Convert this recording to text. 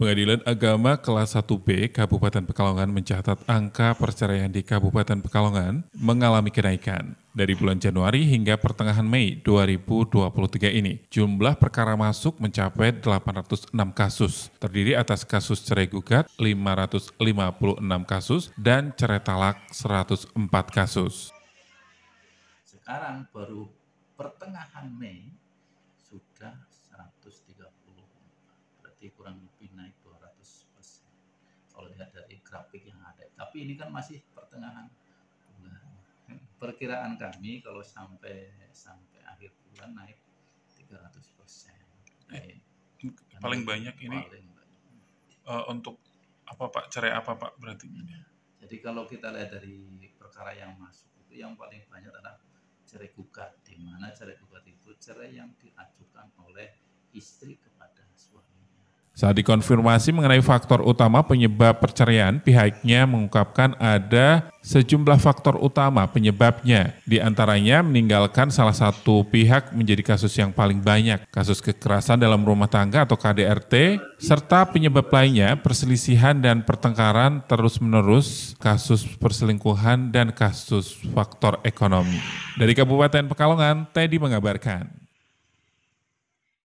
Pengadilan Agama kelas 1B Kabupaten Pekalongan mencatat angka perceraian di Kabupaten Pekalongan mengalami kenaikan. Dari bulan Januari hingga pertengahan Mei 2023 ini, jumlah perkara masuk mencapai 806 kasus, terdiri atas kasus cerai gugat 556 kasus dan cerai talak 104 kasus. Sekarang baru pertengahan Mei sudah berarti kurang lebih naik 200 persen kalau lihat dari grafik yang ada tapi ini kan masih pertengahan bulan perkiraan kami kalau sampai sampai akhir bulan naik 300 persen eh, paling banyak ini paling banyak. Uh, untuk apa pak cerai apa pak berarti ini? jadi kalau kita lihat dari perkara yang masuk itu yang paling banyak adalah cerai gugat di mana cerai gugat itu cerai yang diajukan oleh istri kepada suaminya saat dikonfirmasi mengenai faktor utama penyebab perceraian, pihaknya mengungkapkan ada sejumlah faktor utama penyebabnya. Di antaranya meninggalkan salah satu pihak menjadi kasus yang paling banyak, kasus kekerasan dalam rumah tangga atau KDRT, serta penyebab lainnya perselisihan dan pertengkaran terus-menerus, kasus perselingkuhan dan kasus faktor ekonomi. Dari Kabupaten Pekalongan, Teddy mengabarkan.